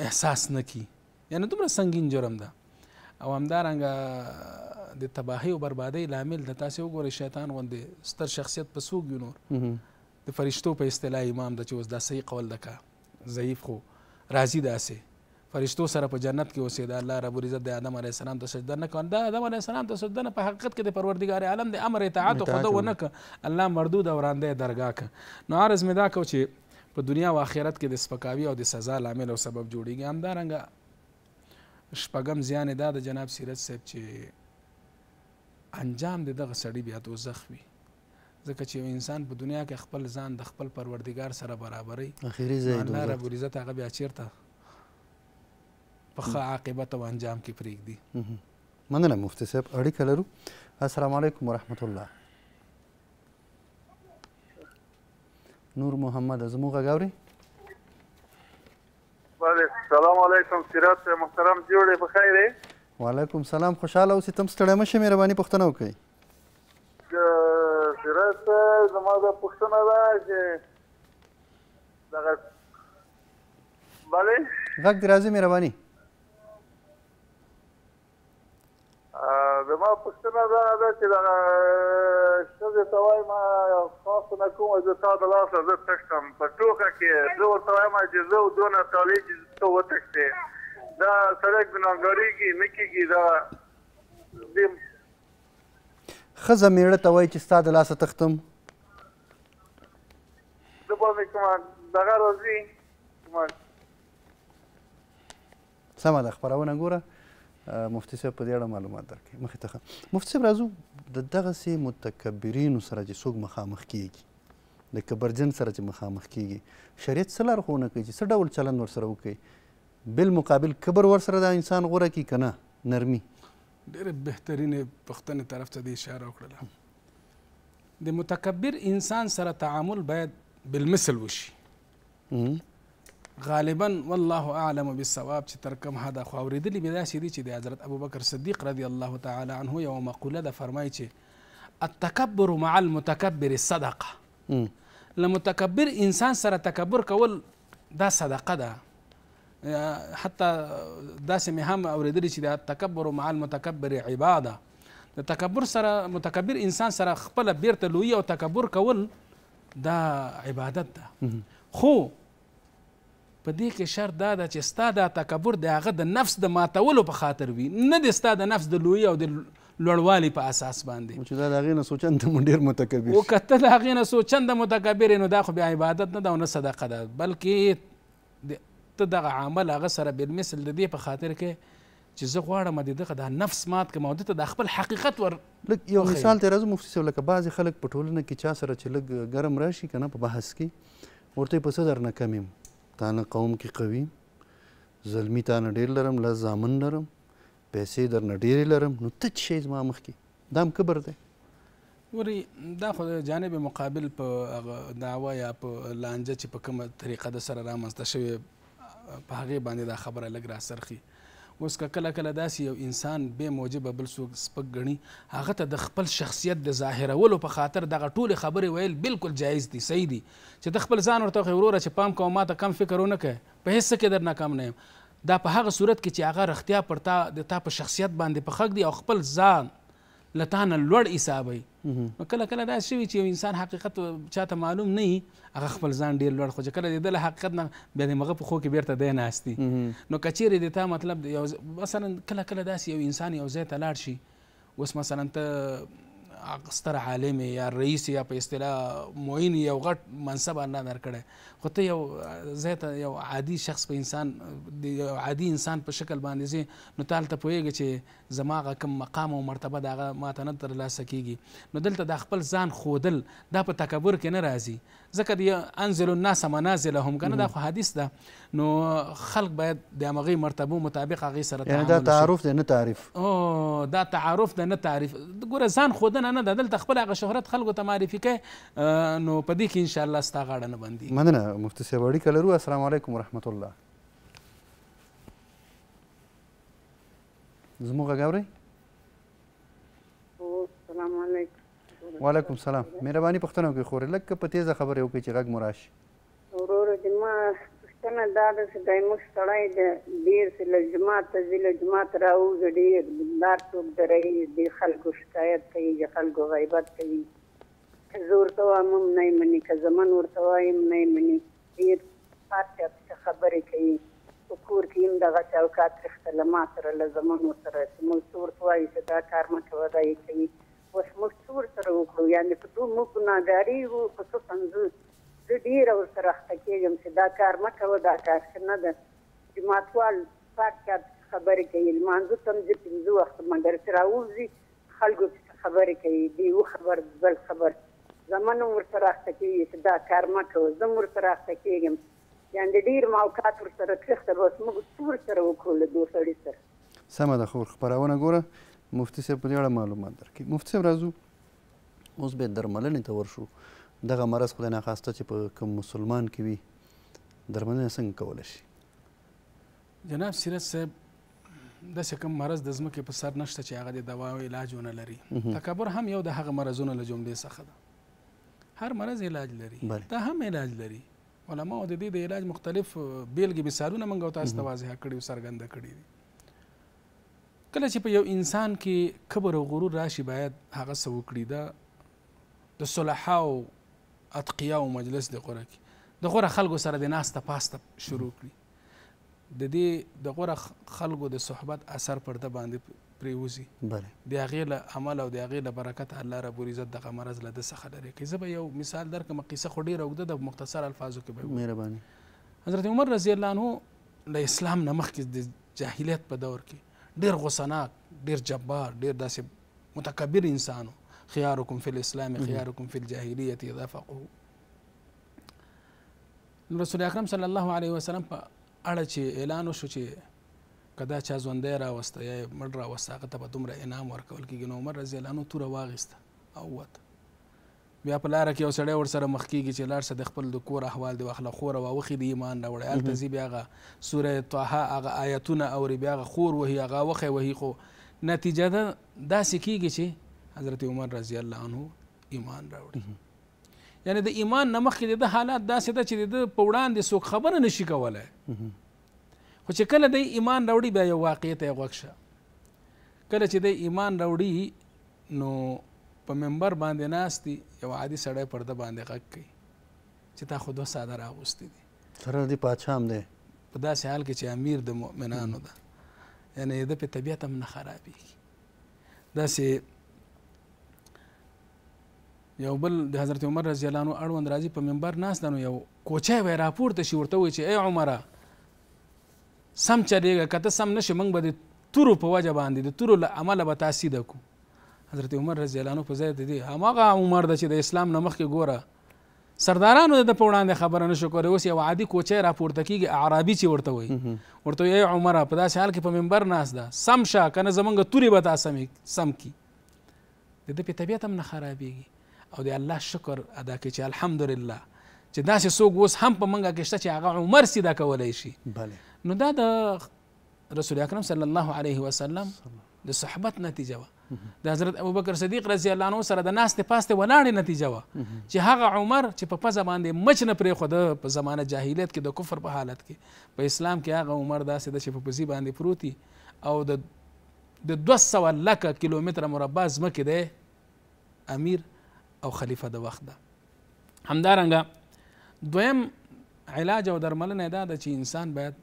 احساس نه کی یعنی دومره سنگین جرم ده او همدارنګه د تباهي او بربادۍ لامل د تاسو وګورئ شیطان غوندې ستر شخصیت په سوق وینور د فرشتو په اصطلاح امام د چې اوس دا صحیح قول دکا ضعیف خو راضي داسې فرشتو سره په جنت کې اوسېدا الله رب العزت د آدم علیه السلام ته سجده نه کول دا آدم علیه السلام ته سجده نه په حقیقت کې د پروردګار عالم د امر اطاعت خدا ونه ک الله مردود او رانده درگاه ک نو عرض مې دا کو چې په دنیا او آخرت کې د سپکاوي او د سزا لامل او سبب جوړیږي همدارنګه شپږم زیان دا د جناب سیرت صاحب چې انجام د دغه سړی بیا دوزخ وي ځکه چې یو انسان په دنیا کې خپل ځان د خپل پروردګار سره برابرې اخیری ځای الله رب العزت هغه بیا چیرته په ښه عاقبت او انجام کې پرېږدي مننه مفتي صاحب اړیکه لرو السلام علیکم ورحمت الله نور محمد زموږ غاوري بله سلام علیکم سیرات محترم جوړې په خیر یې وعلیکم سلام خوشاله اوسې تم ستړی مه شئ مهرباني پوښتنه وکړئ سیرات زما دا پوښتنه ده چې دغه بله غږ دې راځي مهرباني زما پوښتنه دا ده چې دغه ښځې ته وایم تاسو نه کوم زه تا د لاسه زه تښتم په ټوکه کې زه ورته وایم چې زه دونه طالب چې ته وتښتې دا سړک ګناهګاریږي نه کېږي دا ښځه میړه ته وایي چې ستا د لاسه تښتم زه به مې کومه دغه راځي سمه ده خپرونه ګوره مفتی صاحب په دې اړه معلومات درکړي مخې ته مفتی صاحب راځو د دغه سي متکبرینو سره چې څوک مخامخ کیږي د کبرجن سره چې مخامخ کیږي شریعت څه لارښوونه کوي چې څه ډول چلند ورسره وکړي بالمقابل کبر ورسره دا انسان غوره کی که نه نرمي ډېرې بهترینې پوښتنې طرف ته دې اشاره وکړله د متکبر انسان سره تعامل باید بالمثل وشي غالبا والله اعلم بالصواب چې تر کوم حده خو اوریدلی مې داسې دي چې د حضرت ابوبکر صدیق رضی الله تعالی عنه یوه مقوله ده فرمایي چې التکبر مع المتکبر صدقه له متکبر انسان سره تکبر کول دا صدقه ده حتی داسې مې هم اورېدلي چې د تکبر مع المتکبر عباده د تکبر سره متکبر انسان سره خپله بیرته لوی او تکبر کول دا عبادت ده خو په دې کې شرط دا ده چې ستا دا تکبر د هغه د نفس د ماتولو په خاطر وي نه د ستا د نفس د لوی او د لوړوالي په اساس باندې چې دا د هغې نه سوچنده مو ډېر متکبر و که ته د هغې نه سوچنده متکبر نو دا خو بیا عبادت نه ده او نه صدقه ده بلکې ته دغه عمل هغه سره بالمثل د دې په خاطر کې چې زه غواړم د دغه د نفس مات کړم او دته د خپل حقیقت ور لک یو مثال ته راځم مفتي صاحب لکه بعضې خلک په ټولنه کې چا سره چې لږ ګرم راشي که نه په بحث کې ورته یې په څه درنه کم یم تانه قوم کې قوي زلمی تانه ډیر لرم لز زامن لرم پیسې درنه ډیر لرم نو ته شي زما مخ کې دام کبر دی وری دا خو جانب مقابل په داوا یا په لانجه چې په کومه طریقه د سره رامنځته شوی په هغه باندې دا خبره لګ را سرخي اوس که کله کله داسې یو انسان بې موجبه بل څوک سپک ګڼي هغه ته د خپل شخصیت د ظاهرولو په خاطر دغه ټولې خبرې ویل بالکل جایز دي صحیح دي چې ته خپل ځان ورته وښیې وروره چې پام کوه ما ته کم فکر ونه کوې په هېڅ څه کې در ناکام نه یم دا په هغه صورت کې چې هغه رښتیا پر تا د تا په شخصیت باندې په خک دی او خپل ځان لتانه لوړ حسابي نو کله کله دا شوی چې انسان حقیقت چاته معلوم نه هغه خپل ځان ډیر لوړ خو چې کله د حقیقت نه بیا د مغه په خو کې بیرته دی ناشتي نو کچیرې د تا مطلب یو مثلا کله کله داسې یو انسان یو ځای ته لاړ شي اوس مثلا ته ستر عالم یا رئیس یا په اصطلاح معین یو غټ منصب الله درکړی خو ته یو ځای ته یو عادي شخص په انسان یو عادي انسان په شکل باندې ځې نو ته هلته پوهېږې چې زما هغه کوم مقام او مرتبه د هغه ماته نه ترلاسه کیږي نو دلته دا خپل ځان ښودل دا په تکبر کې نه راځي ځکه د انزل الناس منازلهم که نه دا خو حدیث ده نو خلق باید د هغې مرتبو مطابق هغې سره یعنی دا تعارف دی نه تعریف او دا تعارف دی نه تعریف ګوره ځان ښودنه نه ده دلته خپل هغه شهرت خلکو ته معرفي کوې نو په دې کې انشاءالله ستا غاړه نه بندي مننه مفتي صاحب اړیکه لرو السلام علیکم ورحمت الله زموږ غږ اورئ السلام علیکم وعلیکم السلام مهرباني پښتنو کې خورې لکه په تیزه خبرې وکړي چې غږ مو راشي ورور دې ما پوښتنه دا ده چې دای موږ سړی د ډېر چې له جماعت ته ځي له جماعت راوځي ډېر دیندار څوک د رہی د خلکو شکایت کوي د خلکو غیبت کوي زه ورته وایم هم نه یې مني که زه من ورته وایم نه یې مني ډېر هر چا پسې خبرې کوي په کور کې هم دغه چوکات تېښتله ما سره له زمنو سره چې موږ څه ورته وایو چې دا کار مه کوه دا یې کوي اوس موږ څه ورسره وکړو یعنې په دوه موږ ګناهګاري وو په څه پنځوس زه ډیره ورسره اخته کېږم چې دا کار مه کوه دا کار ښه نه ده جماعتوال پاک کار خبرې کوي لمانځه ته هم زه پنځه وخته مګر چې راووځي خلکو خبرې کوي دی یو خبر بل خبر زمونږ ورسره اخته کېږي چې دا کار مه کوه زه هم ورسره اخته کېږم یعنې ډېر موقعات ورسره کښته بس موږ څه ورسره وکړو له دوه سړي سره سمه ده خو خپرونه ګوره مفتي صاحب په دې اړه معلومات درکړي مفتي صاحب راځو اوس به درملنې ته ورشو دغه مرض خدای نه خواسته چې په کوم مسلمان کې وي درملنه څنګه کولی شي جناب سیرت صاحب داسې کوم مرض د ځمکې په سر نشته چې هغه د دوا او علاج ونه لري تکبر هم یو د هغه مرضونو له جملې څخه ده هر مرض علاج لري دا هم علاج لري علماو د دې د علاج مختلف بیلګې مثالونه موږ تاسو ته واضح کړي او څرګنده کړي دي کله چې په یو انسان کې کبر او غرور راشي باید هغه څه وکړي دا د صلحاو اتقیا او مجلس د غوره کړي د غوره خلکو سره د ناسته پاسته شروع کړي د دې د غوره خلکو د صحبت اثر پر ده باندې پریوزي بله د هغې له عمل او د هغې له برکت الله رب العزت دغه مرض له ده څخه لرې کوي زه به یو مثال درکړم قیسه خو ډېره اوږده ده مختصر الفاظو کې به مهرباني حضرت عمر رضی الله عنه له اسلام نه مخکې د جاهلیت په دور کې ډېر غوسناک ډېر جبار ډېر داسې متکبر انسان و خياركم في الإسلام خياركم في الجاهلية إذا فقهوا رسول اکرم صلی الله علیه وسلم په اړه چې اعلان وشو چې کدا چا ژوندی راوسته یا مړ راوسته هغه ته به دومره انعام ورکول کېږي نو عمر رضی الله عنه توره واغېسته او ووت بیا په لاره کې یو سړی ورسره مخ کېږي چې لاړ شه د خپل د کور احوال دې واخله خوره واوښي د ایمان راوړی هلته ځي بیا هغه سوره طه هغه آیتونه اوري بیا هغه خور وهي هغه وخی وهي خو نتیجه داسې کېږي چې حضرت عمر رضی الله عنه ایمان راوړ یعنی د ایمان نه مخکې د حالات داسې ده چې د په وړاندې څوک خبره نشي کولی خو چې کله د ایمان راوړي بیا یو واقع ته غوږ شه کله چې د ایمان راوړي نو په ممبر باندې ناستي یو عادي سړی پرده باندې غږ کوي چې تا خو دوه ساده راغوستي دي سره دی پاچا هم دی په داسې حال کې چې امیر د مؤمنانو ده یعنی د په طبیعت هم نه خرابېږي داسې یو بل د حضرت عمر رضی الله عنه اړوند راځي په منبر ناست نو یو کوچی وای راپورته شي ورته وایي چې ای عمره سم چلېږه که ته سم نشې موږ به د تورو په وجه باندې د تورو له عمله به تاسیده کو حضرت عمر رضی الله عنه په ځای د دې هماغه عمر ده چې د اسلام نه مخکې ګوره سردارانو د په وړاندې خبره نشو کولی اوس یو عادي کوچی راپورته کېږي عربي چې ورته وایي ورته وایي ای عمره په داسې حال کې په منبر ناست ده سم شه که نه زمونږ تورې به تا سم کي د ده په طبیعت هم نه خرابېږي او د الله شکر ادا کړي چې الحمدلله چې داسې څوک اوس هم په منګه کې شته چې هغه عمر سي دا کولای شي بله نو دا د رسول اکرم صلی الله علیه وسلم د صحبت نتیجه وه د حضرت ابوبکر صدیق رضی الله عنه سره د ناستې پاستې ولاړې نتیجه وه چې هغه عمر چې په پزه باندې مچ نه پرېښوده په زمانه جاهلیت کې د کفر په حالت کې په اسلام کې هغه عمر داسې ده چې په پزې باندې پروت او د د دوه سوه لکه کیلومتره مربع ځمکې دی امیر او خلیفه د وخت ده همدارنګه دویم علاج او درملنه دا ده چې انسان باید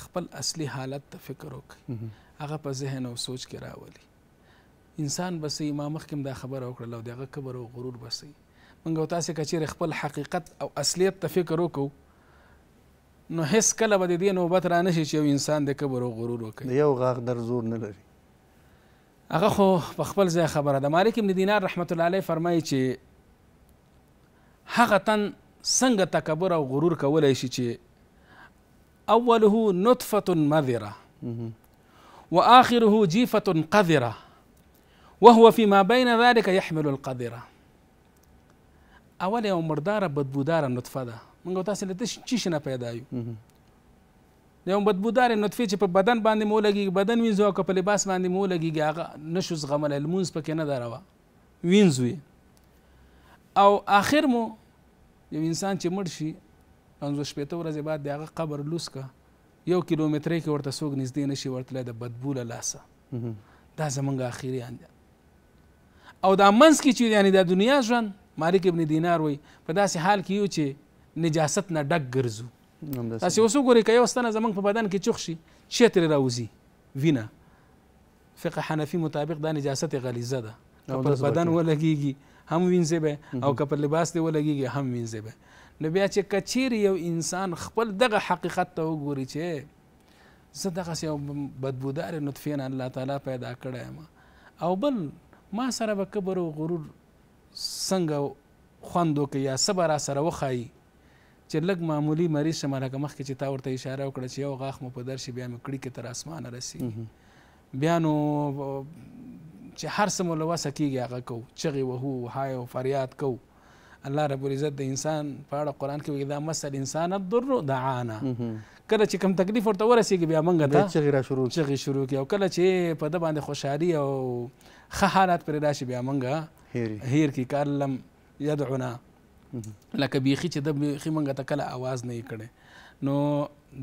خپل اصلي حالت ته فکر وکړي هغه په ذهن او سوچ کې راولي انسان بسې ما مخکې دا خبره وکړله او د هغه کبر او غرور بسې منګ او تاسو کچیر خپل حقیقت او اصلیت ته فکر وکړو نو هیڅ کله به د دې نوبت را نشي چې یو انسان د کبر او غرور وکړي یو غاغ در زور نه لري هغه خو په خپل ځای خبره ده مالک ابن دینار رحمت الله علیه فرمایي چې هغه تن څنګه تکبر او غرور کولای شي چې اوله نطفه مذره واخره جیفه قذره وهو فيما بين ذلك يحمل القذره اول یو مرداره بدبوداره نطفه ده موږ تاسو له تش چی شنه پیدا یو د یو بدبودار نطفه چې په بدن باندې مو لګي بدن وینځو او په لباس باندې مو لګي هغه نشو زغمل المونز پکې نه دروا وینځوي او آخر مو یو انسان چې مړ شي پنځو شپېته ورځې بعد د هغه قبر لوس کا یو کیلومترې کې ورته څوک نږدې نشي ورتلی د بدبو له لاسه دا زمونږ اخري اند او دا منځ کې چې یعنی د دنیا ژوند مالک ابن دینار وای په داسې حال کې یو چې نجاست نه ډک ګرځو تاسو اوس وګورئ که یو ستنه زمونږ په بدن کې چوخ شي شی ترې راوځي وینه فقه حنفي مطابق دا نجاست غلیظه ده که پر بدن ولګېږي هم وینځې به او که پر لباس دې ولګېږي هم وینځې به نو بیا چې کچیر یو انسان خپل دغه حقیقت ته وګوري چې زه دغسې یو بدبودار نطفې نه الله تعالی پیدا کړی یم او بل ما سره به کبر او غرور څنګه خوند وکړي یا څه به راسره وښایي چې لږ معمولی مریض شم لکه مخکې چې تا ورته اشاره وکړه چې یو غاښ مو په در شي بیا مې کړي کې تر اسمانه رسیږي بیا نو چې هر څه مو له وسه کېږي هغه کوو چغې وهو های او فریاد کوو الله رب العزت د انسان په اړه قران کې وایي دا مسل انسان الضر دعانا کله چې کم تکلیف ورته ورسیږي بیا مونږ ته چغې را شروع چغې شروع کی او کله چې په د باندې خوشحالي او ښه حالات پر راشي بیا مونږ هیر کی کالم يدعونا لکه بیخي چې د بیخي مونږ ته کله आवाज نه کړي نو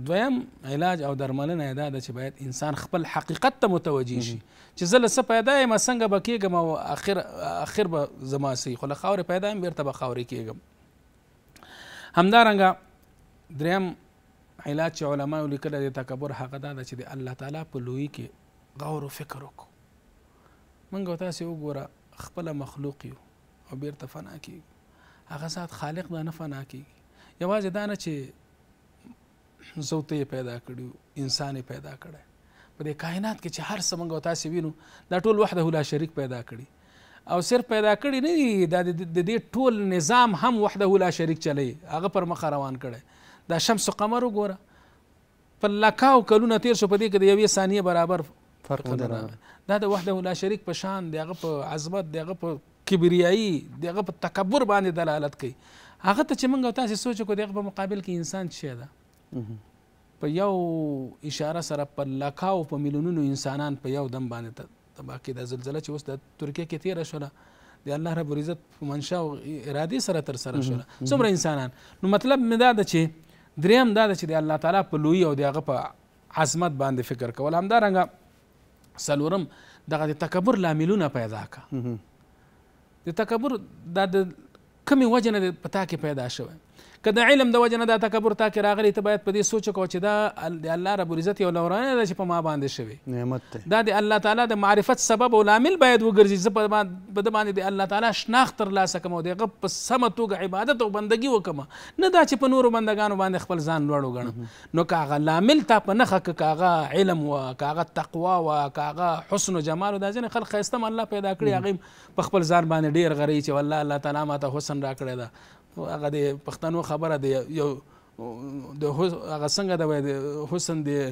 دویم علاج او درملنه دا ده چې باید انسان خپل حقیقت ته متوجه شي چې زه له څه پیدا یم څنګه به کېږم او اخر اخر به زما سي خو له خاورې پیدا یم بېرته به خاورې کېږم همدارنګه دریم علاج چې علماو لیکلی د تکبر هغه دا ده چې د الله تعالی په لویي کې غور او فکر وکړو موږ تاسې وګوره خپله مخلوق یو او بېرته فنا کېږو هغه ذات خالق دا نه فنا کیږي یوازې دا نه چې زه ته پیدا کړو انسان پیدا کړی په دې کائنات کې چې هر څه موږ تاسو وینو دا ټول وحده لا شریک پیدا کړي او صرف پیدا کړي نه دي دا د دې ټول نظام هم وحده لا شریک چلی هغه پر مخ روان کړي دا شمس قمر وګوره په لکاو کلونه تیر شو په دې کې د یوې ثانیه برابر فرق نه دا د وحده لا شریک په شان دی هغه په عظمت دی هغه په کبریایي د هغه په تکبر باندې دلالت کوي هغه ته چې موږ تاسو سوچ کو دغه په مقابل کې انسان څه ده په یو اشاره سره په لکاو په میلیونونو انسانان په یو دم باندې تبا کې د زلزلې چې اوس د ترکیه کې تیر شوه د الله رب عزت په منشا او اراده سره تر سره شوه څومره انسانان نو مطلب مې دا ده چې دریم دا ده چې د الله تعالی په لوی او دغه په عظمت باندې فکر کول همدارنګه څلورم دغه د تکبر لاملونه پیدا کړه د تکبر دا د کمی وجه نه په تا کې پیدا شوی که د علم د وجه نه دا تکبر تاکې راغلی ته باید په دې سوچ وکړو چې دا د الله ربالعزت یو لورانه ده چې په ما باندې شوې نعمت دی دا د الله تعالی د معرفت سبب او لامل باید وګرځي زه په ده باندې د الله تعالی شناخت ترلاسه کړم او د هغه په سمه توګه عبادت او بندګي وکړم نه دا چې په نورو بندګانو باندې خپل ځان لوړ وګڼم نو که هغه لامل تا په نښه که هغه علم و که هغه تقوا و که هغه حسن او جمال او دا ځینې خلک ښایسته الله پیدا کړي هغه په خپل ځان باندې ډیر غري چې والله الله تعالی ماته حسن راکړی ده هغه د پښتنو خبره دی یو د هغه څنګه د حسن د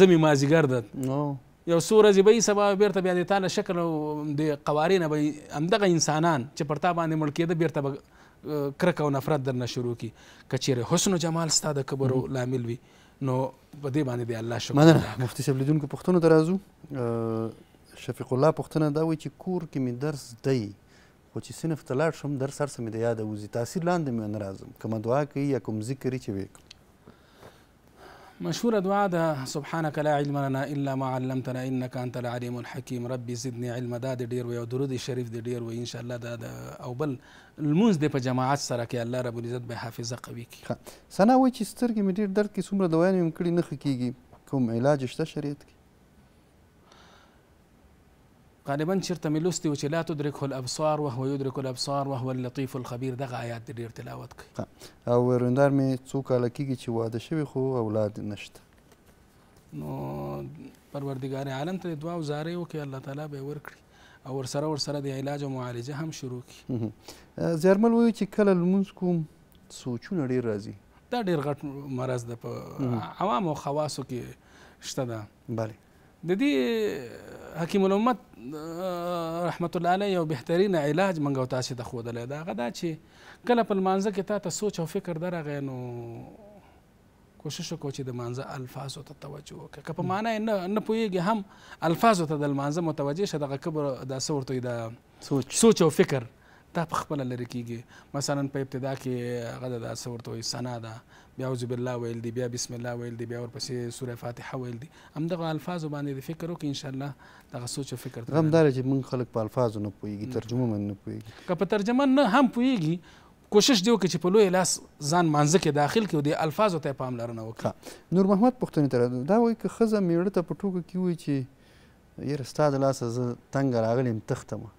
زمي مازیګر ده یو څو ورځې به سبا بیرته بیا د تا له شکل د قوارې نه به همدغه انسانان چې پر تا باندې مړ کېده بیرته به کرک او نفرت درنه شروع کي که چیرې حسن و جمال ستا د کبرو لامل وي نو په دې باندې د الله شکر مننه مفتي صاحب لیدونکو پوښتنو ته راځو شفیق الله پوښتنه دا وایي چې کور کې مې درس دی خو چې صنف ته لاړ شم درس هر څه مې د یاده وځي تاثیر لاندې مې نه راځم کومه دعا کوي یا کوم ذکر چې ویې کوم مشهوره دعا ده سبحانك لا علم لنا الا ما علمتنا انك انت العليم الحكيم ربي زدني علم دا د ډیر وي او درود شریف د ډیر وي ان شاء الله دا, دا او بل لمونځ د په جماعت سره کې الله رب العزت به حافظه قوي کړي سنا وای چې سترګې مې ډیر درد کې څومره دوایان مې کړې نه خکېږي کوم علاج شته شریعت کې غالبا چیرته مې لوستي و چې لا تدرکه الابصار وهو یدرک الابصار وهو اللطیف الخبیر دغه آیات ډېر تلاوت کوي او ورندار مې څو کاله کېږي چې واده شوي خو اولاد نشته نو پروردګار عالم ته دعا وزارې وکړي الله تعالی به ورکړي او ورسره ورسره د علاج او معالجه هم شروع کړي زیرمل وایي چې کله لمونځ کوم سوچونه ډېر راځي دا ډېر غټ مرض ده په عوامو خواصو کې شته ده بله د دې حکیم الامت رحمت الله علیه یو بهترین علاج منګو تاسو ته خودلې دا غدا چې کله په مانزه کې تاسو سوچ او فکر درغې نو کوشش وکړو چې د مانزه الفاظو ته توجه وکړه که په معنا نه نه پويږي هم الفاظو ته د مانزه متوجه شه دغه کبر د سورته د سوچ سوچ او فکر دا په خپله لرې کیږي مثلا په ابتدا کې هغه د څه ورته وایي ثنا ده بیا اعوذ بالله ویل دي بیا بسم الله ویل دي بیا ورپسې سوره فاتحه ویل دي همدغه الفاظو باندې د فکر وکړي انشاءالله دغه سوچ او فکر غمدار چې موږ خلک په الفاظو نه پوهېږي ترجمه من نه پوهېږي که په ترجمه نه هم پوهېږي کوشش دی وکړي چې په لوی لاس ځان مانځه کې داخل کړي او د الفاظو ته یې پاملرنه وکړي نور محمد پوښتنې ته دا وایي که ښځه مېړه ته په ټوکه کې وایي چې یاره ستا د لاسه زه تنګه راغلی یم تښتمه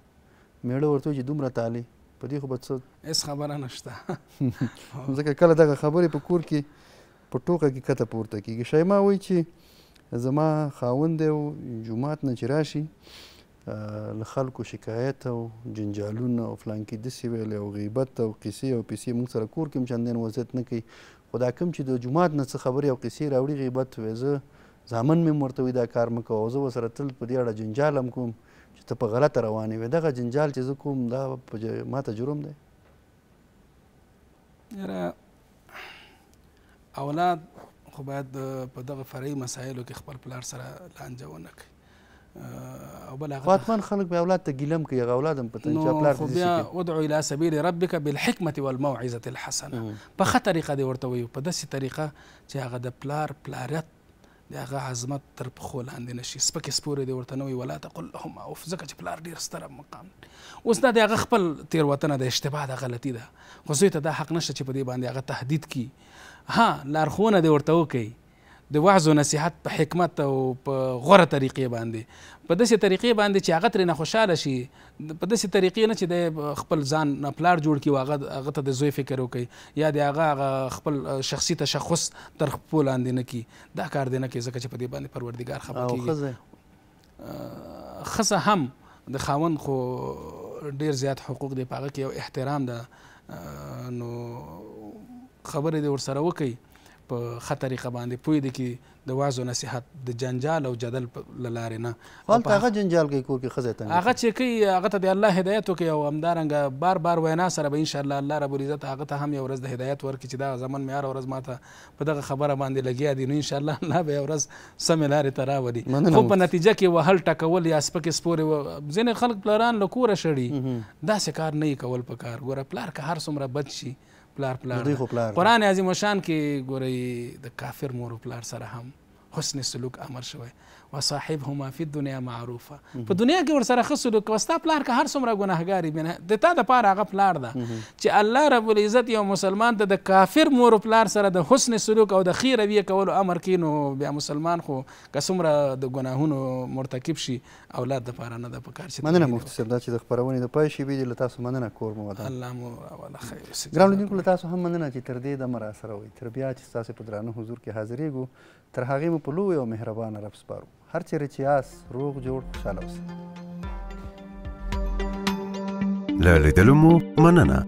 میړه ورته چې دومره تالی په دې خو به څه هېڅ خبره نشته ځکه کله دغه خبرې په کور کې په ټوکه کې کته پورته کېږي شیما وایي چې زما خاوند دی او جومات نه چې راشي له خلکو شکایت او جنجالونه او فلان کې داسې ویلې او غیبت او قیسې او پیسې موږ سره کور کې هم چندین وضعیت نه کوي خو دا کوم چې د جومات نه څه خبرې او قیسې راوړي غیبت وایي زه زامن مې م ورته وي دا کار مه کوه او زه به سره تل په دې اړه جنجال هم کوم ته په غلطه روانې وې دغه جنجال چې زه کوم دا ماته جرم دی یاره اولاد خو باید په دغه فرعي مسایلو کې خپل پلار سره لانجه ونه کړي او بل هغه حتمن خلک به اولاد ته ګیلم کوي هغه اولاد هم پتن چې پلار دې شي ودعو الى سبيل ربك بالحكمه والموعظه الحسنه په خطرې قد ورته وي په داسې طریقه چې هغه د پلار پلارت د هغه عظمت تر پخو لاندې نشي سپکې سپورې دی ورته نه وي ولا تقل لهما اوف ځکه چې پلار ډېر ستره مقام اوس دا د هغه خپل تیروتنه د اشتباه ده غلطي ده خو زوی ته دا حق نشته چې په دې باندې هغه تهدید کړي ها لارښوونه دی ورته وکړي د وعظ او نصيحت په حکمت او په غوره طریقې باندې په داسې طریقې باندې چې هغه ترې نه خوشاله شي په داسې طریقې نه چې د خپل ځان نه پلار جوړ کړي او هغه هغه ته د زوی فکر وکړي یا د هغه خپل شخصي تشخص تر پښو لاندې نه کړي دا کار دی نه کوي ځکه چې په دې باندې پروردګار خبر کیږي ښځه هم د خاوند خو ډیر زیات حقوق دی په هغه کې یو احترام ده نو خبرې دې ورسره وکړي په خطرې باندې پوی دي کې د وازو نصيحت د جنجال او جدل لاره نه خپل هغه جنجال کوي کور کې خزه ته هغه چې کوي هغه ته د الله هدایت کوي او امدارنګ بار بار وینا سره به ان شاء الله الله رب العزت هغه ته هم یو ورځ د هدایت ورکړي چې دا زمون معیار ورځ ماته په دغه خبره باندې لګیا دي نو ان شاء الله الله به ورځ سم لارې ته راولي خو په نتیجه کې وهل ټکول یا سپک سپورې ځینې خلک پلاران لکوره شړي داسې کار نه کول په کار ګوره پلار که هر څومره بد شي پلار پلار دوی خو پلار قران عظیم شان کې ګوري د کافر مور پلار سره هم حسن سلوک امر شوی وصاحبهما فی الدنیا معروفه په دنیا کې ورسره ښه سلوک کوه ستا پلار که هر څومره ګناهګار وي د تا دپاره هغه پلار ده چې الله رب العزت یو مسلمان ته د کافر مور و پلار سره د حسن سلوک او د ښې رویې کولو امر کوي نو بیا مسلمان خو که څومره د ګناهونو مرتکب شي اولاد دپاره نه ده پکار شي مننه مفتي صاحب دا چې د خپرونې د پای شیبې دي له تاسو مننه کور مو ودان الله مو راوله خیر وسي ګران لیدونکو له تاسو هم مننه چې تر دې دمه را سره وئ تر بیا چې ستاسې په درانه حضور کې حاضرېږو تر هغې مو په لوی او مهربانه رب سپارو هر چیرې چې یاست روغ جوړ خوشاله اوسئ له لیدلو مو مننه